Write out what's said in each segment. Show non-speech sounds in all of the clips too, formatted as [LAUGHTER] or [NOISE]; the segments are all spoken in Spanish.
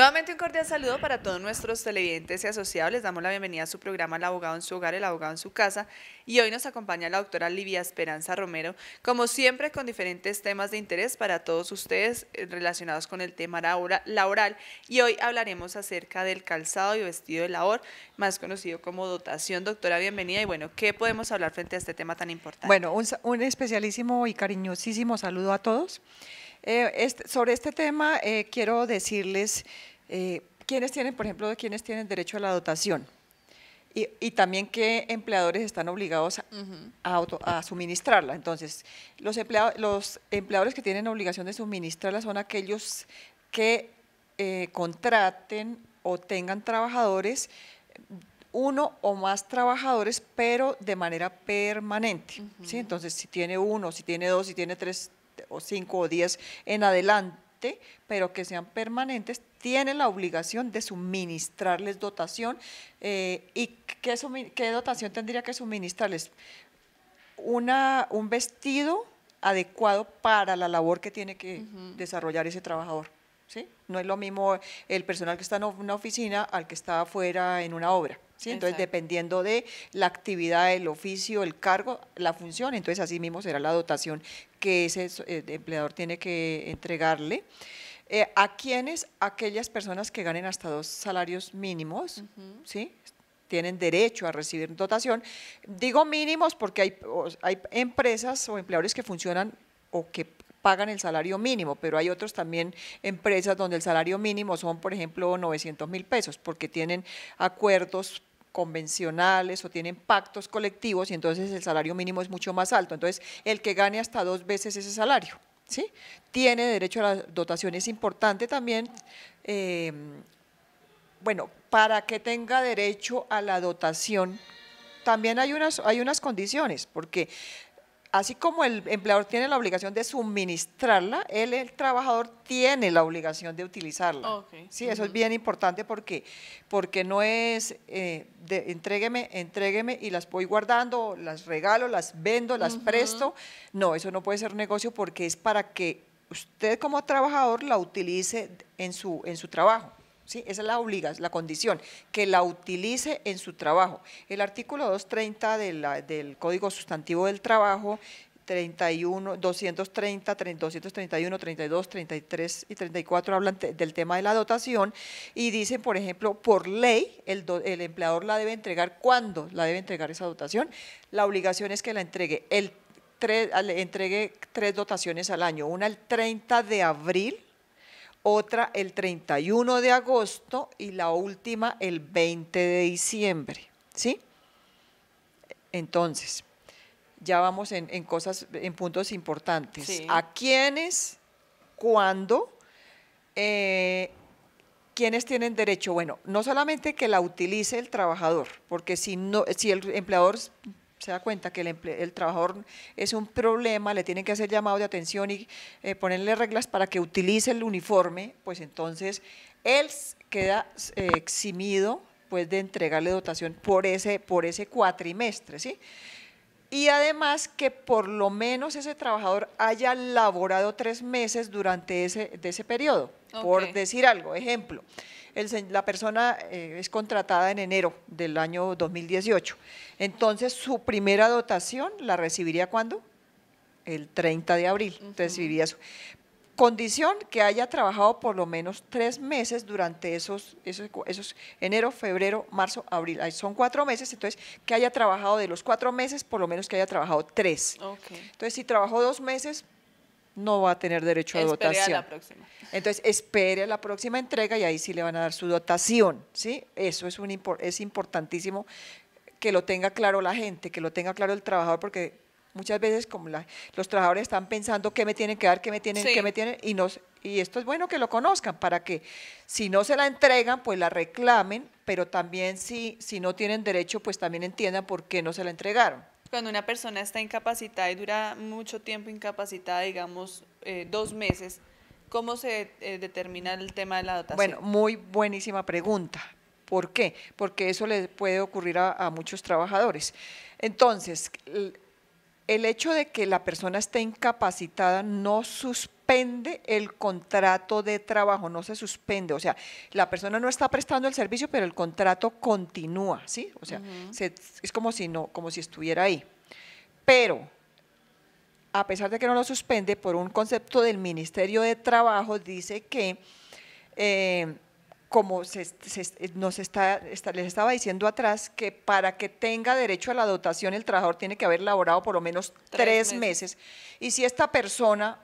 Nuevamente un cordial saludo para todos nuestros televidentes y asociados. Les damos la bienvenida a su programa El abogado en su hogar, el abogado en su casa. Y hoy nos acompaña la doctora Livia Esperanza Romero, como siempre con diferentes temas de interés para todos ustedes eh, relacionados con el tema laboral. Y hoy hablaremos acerca del calzado y vestido de labor, más conocido como dotación. Doctora, bienvenida. Y bueno, ¿qué podemos hablar frente a este tema tan importante? Bueno, un, especialísimo y cariñosísimo saludo a todos. Eh, este, sobre este tema eh, quiero decirles eh, ¿quiénes tienen, por ejemplo, de quiénes tienen derecho a la dotación? Y, también qué empleadores están obligados a, suministrarla. Entonces, los, empleadores que tienen obligación de suministrarla son aquellos que eh, contraten o tengan trabajadores, uno o más trabajadores, pero de manera permanente. ¿sí? Entonces, si tiene uno, si tiene dos, si tiene tres o cinco o diez en adelante, pero que sean permanentes, tiene la obligación de suministrarles dotación. Eh, ¿Y qué, dotación tendría que suministrarles? Una, un vestido adecuado para la labor que tiene que desarrollar ese trabajador. No es lo mismo el personal que está en una oficina al que está afuera en una obra. Entonces, dependiendo de la actividad, el oficio, el cargo, la función, entonces así mismo será la dotación que ese eh, empleador tiene que entregarle. Eh, ¿A quienes Aquellas personas que ganen hasta dos salarios mínimos, ¿sí? tienen derecho a recibir dotación. Digo mínimos porque hay, hay empresas o empleadores que funcionan o que pagan el salario mínimo, pero hay otros también empresas donde el salario mínimo son, por ejemplo, 900 mil pesos, porque tienen acuerdos convencionales o tienen pactos colectivos y entonces el salario mínimo es mucho más alto. Entonces, el que gane hasta dos veces ese salario, ¿sí? Tiene derecho a la dotación. Es importante también, eh, bueno, para que tenga derecho a la dotación, también hay unas, hay unas condiciones, porque así como el empleador tiene la obligación de suministrarla, él, el trabajador, tiene la obligación de utilizarla. Sí, eso es bien importante porque, porque no es eh, de, entrégueme, entrégueme y las voy guardando, las regalo, las vendo, las presto. No, eso no puede ser negocio porque es para que usted como trabajador la utilice en su, en su trabajo. Esa es la obligación, la condición, que la utilice en su trabajo. El artículo 230 de del Código Sustantivo del Trabajo 31, 230, 231, 32, 33 y 34 hablan del tema de la dotación y dicen, por ejemplo, por ley el, empleador la debe entregar, ¿cuándo la debe entregar esa dotación? La obligación es que la entregue, el, entregue tres dotaciones al año, una el 30 de abril otra el 31 de agosto y la última el 20 de diciembre, ¿sí? Entonces, ya vamos en, cosas, en puntos importantes. ¿A quiénes? ¿Cuándo? Eh, ¿Quiénes tienen derecho? Bueno, no solamente que la utilice el trabajador, porque si, no, si el empleador se da cuenta que el, trabajador es un problema, le tienen que hacer llamado de atención y eh, ponerle reglas para que utilice el uniforme, pues entonces él queda eh, eximido pues de entregarle dotación por ese, por ese cuatrimestre, ¿sí? Y además que por lo menos ese trabajador haya laborado tres meses durante ese, de ese periodo, por decir algo, ejemplo la persona eh, es contratada en enero del año 2018. Entonces, su primera dotación la recibiría cuándo? El 30 de abril. Recibiría eso. condición que haya trabajado por lo menos tres meses durante esos, esos, enero, febrero, marzo, abril. son cuatro meses, entonces que haya trabajado de los cuatro meses, por lo menos que haya trabajado tres. Entonces, si trabajó dos meses, no va a tener derecho a dotación. Entonces, espere a la próxima entrega y ahí sí le van a dar su dotación, ¿sí? Eso es, un, es importantísimo que lo tenga claro la gente, que lo tenga claro el trabajador, porque muchas veces como los trabajadores están pensando qué me tienen que dar, qué me tienen, qué me tienen, y, y esto es bueno que lo conozcan para que si no se la entregan, pues la reclamen, pero también si, si no tienen derecho, pues también entiendan por qué no se la entregaron cuando una persona está incapacitada y dura mucho tiempo incapacitada, digamos eh, dos meses, ¿cómo se eh, determina el tema de la dotación? Bueno, muy buenísima pregunta. ¿Por qué? Porque eso le puede ocurrir a, muchos trabajadores. Entonces, el, hecho de que la persona esté incapacitada no suspende suspende el contrato de trabajo, no se suspende, o sea, la persona no está prestando el servicio, pero el contrato continúa, ¿sí? O sea, es como si no, como si estuviera ahí. Pero a pesar de que no lo suspende, por un concepto del Ministerio de Trabajo, dice que eh, como nos está, les estaba diciendo atrás, que para que tenga derecho a la dotación el trabajador tiene que haber laborado por lo menos tres, meses. Y si esta persona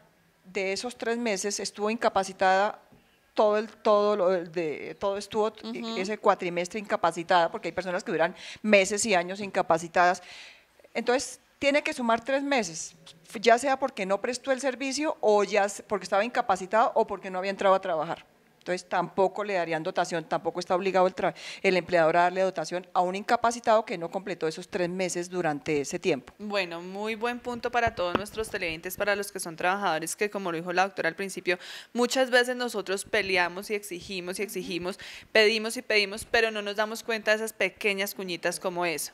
de esos tres meses estuvo incapacitada todo el todo lo de todo estuvo ese cuatrimestre incapacitada porque hay personas que duran meses y años incapacitadas entonces tiene que sumar tres meses ya sea porque no prestó el servicio o ya porque estaba incapacitado o porque no había entrado a trabajar entonces tampoco le darían dotación, tampoco está obligado el, empleador a darle dotación a un incapacitado que no completó esos tres meses durante ese tiempo. Bueno, muy buen punto para todos nuestros televidentes, para los que son trabajadores, que como lo dijo la doctora al principio, muchas veces nosotros peleamos y exigimos y exigimos, pedimos y pedimos, pero no nos damos cuenta de esas pequeñas cuñitas como eso.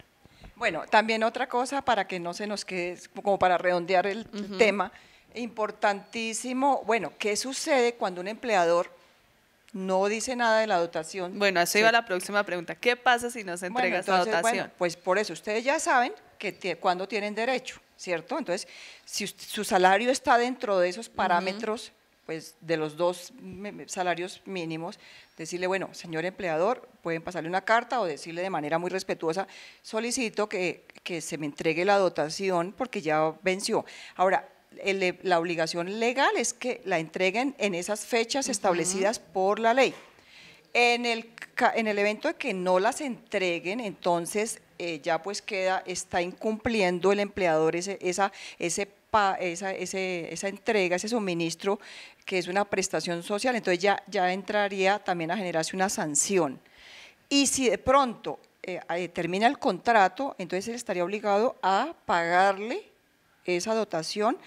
Bueno, también otra cosa para que no se nos quede, como para redondear el tema, importantísimo, bueno, ¿qué sucede cuando un empleador no dice nada de la dotación. Bueno, así iba la próxima pregunta. ¿Qué pasa si no se entrega esa dotación? pues por eso, ustedes ya saben que cuándo tienen derecho, ¿cierto? Entonces, si su salario está dentro de esos parámetros, pues de los dos salarios mínimos, decirle, bueno, señor empleador, pueden pasarle una carta o decirle de manera muy respetuosa, solicito que, que se me entregue la dotación porque ya venció. Ahora, eh, la obligación legal es que la entreguen en esas fechas establecidas por la ley. En el, en el evento de que no las entreguen, entonces eh, ya pues queda, está incumpliendo el empleador esa, ese, esa, entrega, ese suministro, que es una prestación social, entonces ya, ya entraría también a generarse una sanción. Y si de pronto eh, termina el contrato, entonces él estaría obligado a pagarle esa dotación,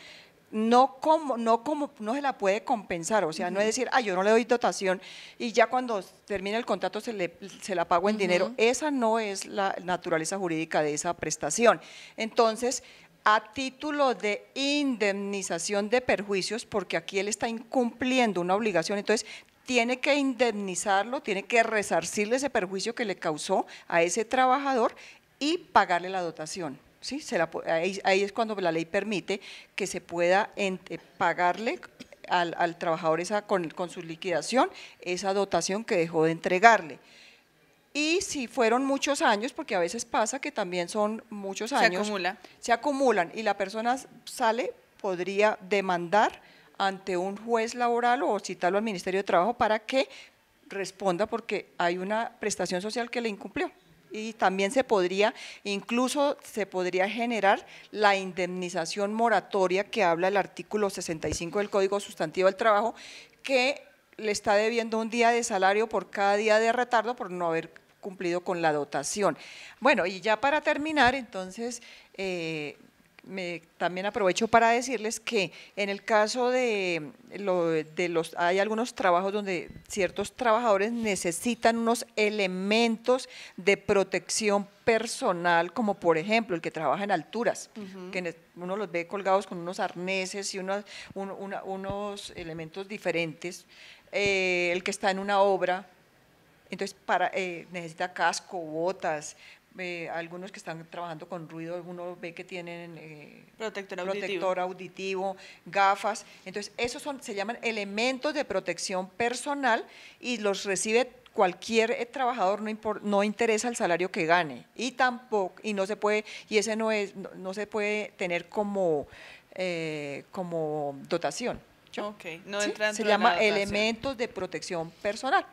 no como, no como, no se la puede compensar, o sea, no es decir, ah, yo no le doy dotación y ya cuando termine el contrato se, le, se la pago en dinero. Esa no es la naturaleza jurídica de esa prestación. Entonces, a título de indemnización de perjuicios, porque aquí él está incumpliendo una obligación, entonces tiene que indemnizarlo, tiene que resarcirle ese perjuicio que le causó a ese trabajador y pagarle la dotación ahí, es cuando la ley permite que se pueda eh, pagarle al, trabajador esa, con, su liquidación esa dotación que dejó de entregarle. Y si fueron muchos años, porque a veces pasa que también son muchos años. Se Se acumulan y la persona sale, podría demandar ante un juez laboral o citarlo al Ministerio de Trabajo para que responda porque hay una prestación social que le incumplió y también se podría, incluso se podría generar la indemnización moratoria que habla el artículo 65 del Código Sustantivo del Trabajo, que le está debiendo un día de salario por cada día de retardo por no haber cumplido con la dotación. Bueno, y ya para terminar, entonces, eh, también aprovecho para decirles que en el caso de, lo, de los, hay algunos trabajos donde ciertos trabajadores necesitan unos elementos de protección personal, como por ejemplo el que trabaja en alturas, que uno los ve colgados con unos arneses y unos, unos elementos diferentes, eh, el que está en una obra, entonces para, eh, necesita casco, botas, eh, algunos que están trabajando con ruido, uno ve que tienen eh, protector, auditivo. gafas. Entonces, esos son, se llaman elementos de protección personal y los recibe cualquier eh, trabajador no, no interesa el salario que gane y tampoco y no se puede y ese no es no, se puede tener como como dotación. Se llama elementos de protección personal.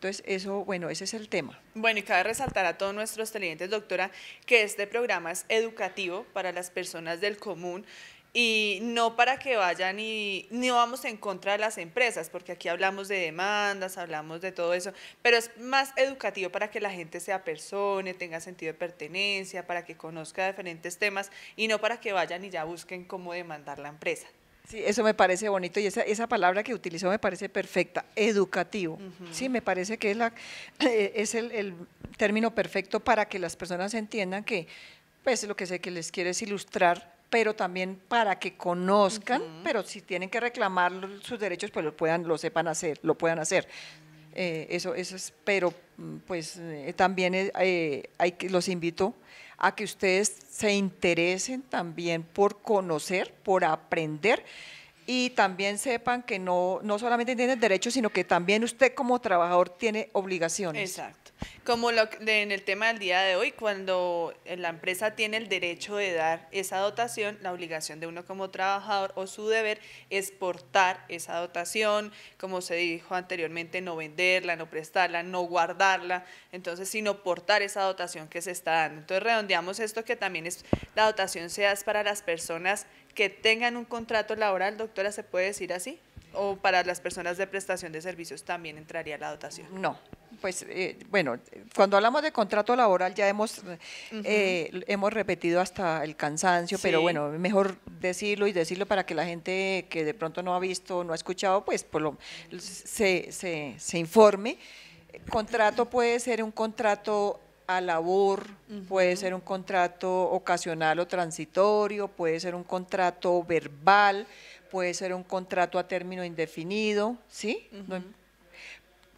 Entonces, eso, bueno, ese es el tema. Bueno, y cabe resaltar a todos nuestros televidentes, doctora, que este programa es educativo para las personas del común y no para que vayan y no vamos en contra de las empresas, porque aquí hablamos de demandas, hablamos de todo eso, pero es más educativo para que la gente sea persona, tenga sentido de pertenencia, para que conozca diferentes temas y no para que vayan y ya busquen cómo demandar la empresa. Sí, eso me parece bonito y esa, esa palabra que utilizó me parece perfecta, educativo. Sí, me parece que es, la, eh, es el, término perfecto para que las personas entiendan que pues lo que sé que les quiere es ilustrar pero también para que conozcan, pero si tienen que reclamar sus derechos, pues lo puedan, lo sepan hacer, lo puedan hacer. Eh, eso, eso es, pero mm, pues eh, también eh, hay los invito a que ustedes se interesen también por conocer, por aprender y también sepan que no, no solamente tienen derechos, sino que también usted como trabajador tiene obligaciones. Exacto como en el tema del día de hoy, cuando eh, la empresa tiene el derecho de dar esa dotación, la obligación de uno como trabajador o su deber es portar esa dotación, como se dijo anteriormente, no venderla, no prestarla, no guardarla, entonces sino portar esa dotación que se está dando. Entonces redondeamos esto que también es la dotación sea para las personas que tengan un contrato laboral, doctora, ¿se puede decir así? ¿O para las personas de prestación de servicios también entraría la dotación? No, pues, eh, bueno, cuando hablamos de contrato laboral ya hemos, eh, hemos repetido hasta el cansancio, pero bueno, mejor decirlo y decirlo para que la gente que de pronto no ha visto, no ha escuchado, pues por lo, se, se, se informe. Contrato puede ser un contrato a labor, puede ser un contrato ocasional o transitorio, puede ser un contrato verbal, puede ser un contrato a término indefinido, ¿sí?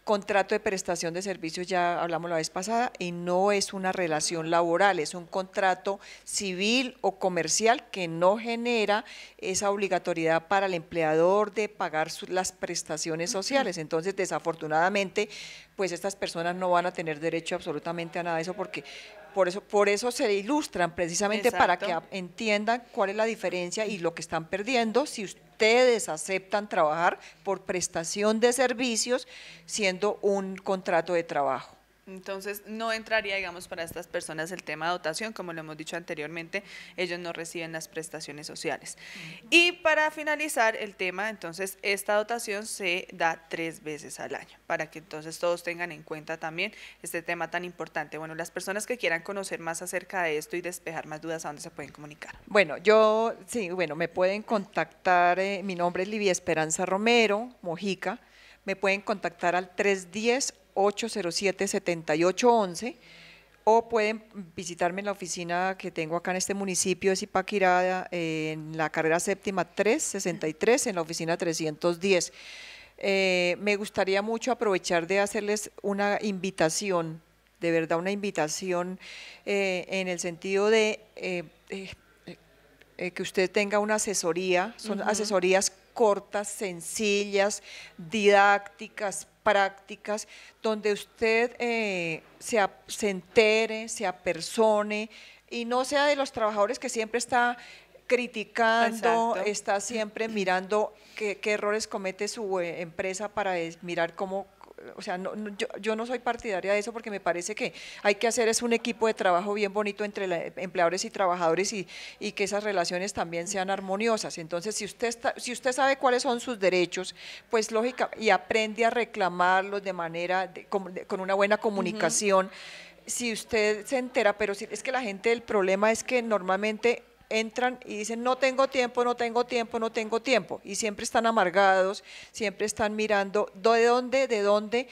contrato de prestación de servicios, ya hablamos la vez pasada, y no es una relación laboral, es un contrato civil o comercial que no genera esa obligatoriedad para el empleador de pagar las prestaciones sociales. Entonces, desafortunadamente, pues estas personas no van a tener derecho absolutamente a nada de eso porque por eso, por eso se ilustran, precisamente para que entiendan cuál es la diferencia y lo que están perdiendo si ustedes aceptan trabajar por prestación de servicios siendo un contrato de trabajo. Entonces, no entraría, digamos, para estas personas el tema de dotación, como lo hemos dicho anteriormente, ellos no reciben las prestaciones sociales. Y para finalizar el tema, entonces, esta dotación se da tres veces al año, para que entonces todos tengan en cuenta también este tema tan importante. Bueno, las personas que quieran conocer más acerca de esto y despejar más dudas, ¿a dónde se pueden comunicar? Bueno, yo, sí, bueno, me pueden contactar, eh, mi nombre es Livia Esperanza Romero, Mojica, me pueden contactar al 310 807-7811 o pueden visitarme en la oficina que tengo acá en este municipio de Zipaquirá, en la carrera séptima 363, en la oficina 310. Eh, me gustaría mucho aprovechar de hacerles una invitación, de verdad una invitación eh, en el sentido de eh, que usted tenga una asesoría, son asesorías cortas, sencillas, didácticas, prácticas, donde usted eh, se, entere, se apersone y no sea de los trabajadores que siempre está criticando, está siempre mirando qué, errores comete su eh, empresa para mirar cómo o sea, yo, no soy partidaria de eso porque me parece que hay que hacer es un equipo de trabajo bien bonito entre empleadores y trabajadores y, que esas relaciones también sean armoniosas. Entonces, si usted, si usted sabe cuáles son sus derechos, pues lógica, y aprende a reclamarlos de manera, con, una buena comunicación, si usted se entera, pero es que la gente, el problema es que normalmente entran y dicen, no tengo tiempo, no tengo tiempo, no tengo tiempo. Y siempre están amargados, siempre están mirando de dónde, de dónde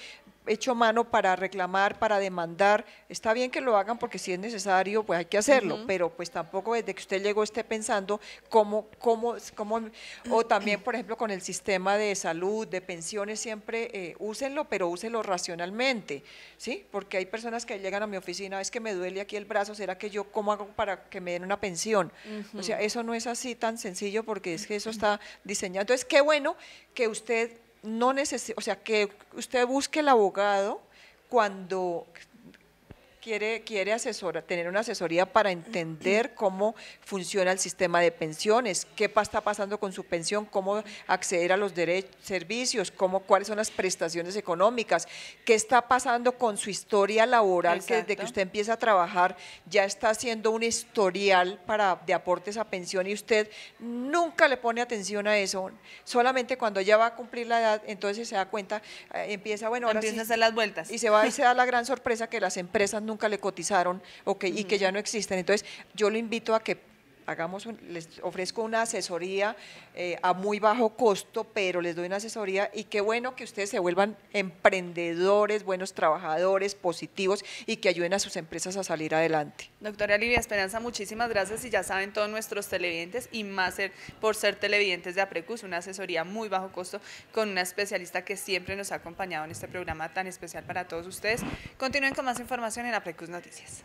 hecho mano para reclamar, para demandar. Está bien que lo hagan porque si es necesario, pues hay que hacerlo, pero pues tampoco desde que usted llegó esté pensando cómo, cómo, cómo, o también, por ejemplo, con el sistema de salud, de pensiones, siempre eh, úsenlo, pero úsenlo racionalmente, ¿sí? Porque hay personas que llegan a mi oficina, es que me duele aquí el brazo, ¿será que yo cómo hago para que me den una pensión? O sea, eso no es así tan sencillo porque es que eso está diseñado. Entonces, qué bueno que usted no o sea, que usted busque el abogado cuando quiere, quiere asesora, tener una asesoría para entender [CLEARS THROAT] cómo funciona el sistema de pensiones, qué está pasando con su pensión, cómo acceder a los derechos, servicios, cómo, cuáles son las prestaciones económicas, qué está pasando con su historia laboral, que desde que usted empieza a trabajar ya está haciendo un historial para, de aportes a pensión y usted nunca le pone atención a eso. Solamente cuando ya va a cumplir la edad, entonces se da cuenta, eh, empieza, bueno, ahora a hacer las vueltas. Y se va y se da la gran sorpresa que las empresas no nunca le cotizaron y que ya no existen. Entonces, yo le invito a que hagamos les ofrezco una asesoría eh, a muy bajo costo, pero les doy una asesoría y qué bueno que ustedes se vuelvan emprendedores, buenos trabajadores, positivos y que ayuden a sus empresas a salir adelante. Doctora Livia Esperanza, muchísimas gracias y ya saben todos nuestros televidentes y más por ser televidentes de Aprecus, una asesoría muy bajo costo con una especialista que siempre nos ha acompañado en este programa tan especial para todos ustedes. Continúen con más información en Aprecus Noticias.